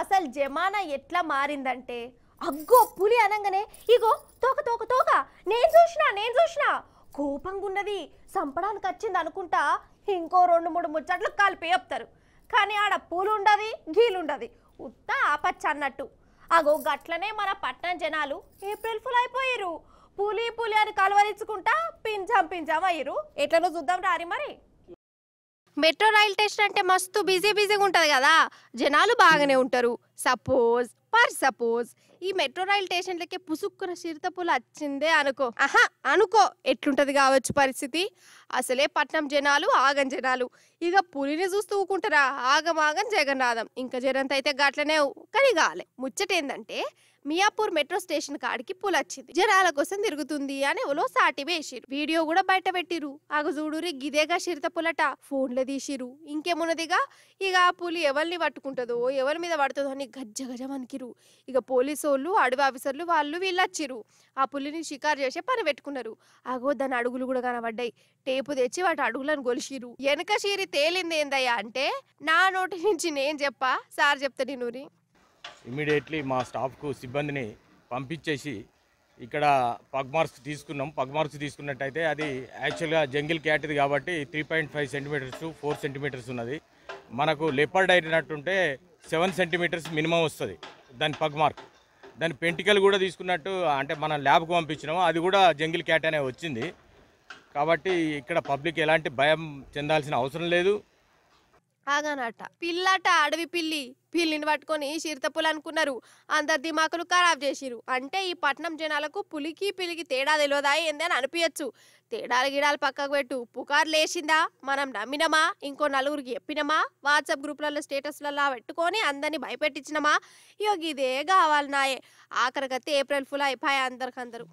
అసలు జమానా ఎట్లా మారిందంటే అగ్గో పులి అనగానే ఇగో తోక తోక తోక నేను చూసినా నేను చూసినా కోపంగా ఉన్నది చంపడానికి వచ్చింది అనుకుంటా ఇంకో రెండు మూడు ముచ్చట్లు కలిపి చెప్తారు కానీ ఆడ పూలు ఉండదు గీలుండదు ఉత్త ఆపచ్చ అన్నట్టు అగో గట్లనే మన పట్టణ జనాలు ఏప్రిల్ ఫుల్ అయిపోయారు పులి పులి అని కలవరించుకుంటా పింజాం పింజాం అయ్యారు ఎట్లనో చూద్దాం రారి మరి మెట్రో రైల్ స్టేషన్ అంటే మస్తు బిజీ బిజీగా ఉంటుంది కదా జనాలు బాగానే ఉంటారు సపోజ్ ఫర్ సపోజ్ ఈ మెట్రో రైల్ స్టేషన్లకి పుసుక్కున చిరుతపులు వచ్చిందే అనుకో ఆహా అనుకో ఎట్లుంటది కావచ్చు పరిస్థితి అసలే పట్నం జనాలు ఆగం జనాలు ఇక పులిని చూస్తూ ఊకుంటారా ఆగమాగం జగన్నాథం ఇంకా జనంత అయితే గట్లనే కానీ కాలే ముచ్చటేందంటే మియాపూర్ మెట్రో స్టేషన్ కాడికి వచ్చింది జనాల కోసం తిరుగుతుంది అని ఓలో సాటి వేసిరు వీడియో కూడా బయట పెట్టిరు ఆగజూడూరి గిదేగా చిరుత పులట ఫోన్లో తీసిరు ఇంకేమున్నదిగా ఇక పులి ఎవరిని పట్టుకుంటుందో ఎవరి మీద పడుతుందో అని గజ్జ గజ మనకి వచ్చిరు ఇక పోలీసు వాళ్ళు అడవి ఆఫీసర్లు వాళ్ళు వీళ్ళొచ్చిర్రు ఆ పులిని షికారు చేసే పని పెట్టుకున్నారు అగో దాని అడుగులు కూడా కనబడ్డాయి టేపు తెచ్చి వాటి అడుగులను గొలిచిరు వెనక షీరి తేలింది ఏందయ్యా అంటే నా నోటి నుంచి నేను చెప్పా సార్ చెప్తా నేను ఇమీడియట్లీ మా స్టాఫ్కు సిబ్బందిని పంపించేసి ఇక్కడ పగ్ మార్క్స్ తీసుకున్నాం పగ్ మార్క్స్ తీసుకున్నట్టయితే అది యాక్చువల్గా జంగిల్ క్యాట్ది కాబట్టి three point five centimetres four centimetres ఉన్నది మనకు లెపర్డ్ అయినట్టుంటే సెవెన్ సెంటీమీటర్స్ మినిమం వస్తుంది దాని పగ్ మార్క్ దాని పెంటికలు కూడా తీసుకున్నట్టు అంటే మనం ల్యాబ్కు పంపించినాము అది కూడా జంగిల్ క్యాట్ అనే వచ్చింది కాబట్టి ఇక్కడ పబ్లిక్ ఎలాంటి భయం చెందాల్సిన అవసరం లేదు ఆగానట పిల్లట అడవి పిల్లి పిల్లిని పట్టుకొని చిరుతపులు అనుకున్నారు అందరి దిమాకులు ఖరాబ్ చేసిరు అంటే ఈ పట్నం జనాలకు పులికి పిలికి తేడా తెలియదా ఏందని అనిపించచ్చు తేడాలు గిడాలు పక్కకు పెట్టు పుకారు లేచిందా మనం నమ్మినమా ఇంకో నలుగురికి చెప్పినమా వాట్సాప్ గ్రూపులలో స్టేటస్లలో పెట్టుకొని అందరినీ భయపెట్టించినమా ఇదే కావాలి నాయే ఆఖరికైతే ఏప్రిల్ ఫుల్ అయిపోయాయి అందరికందరూ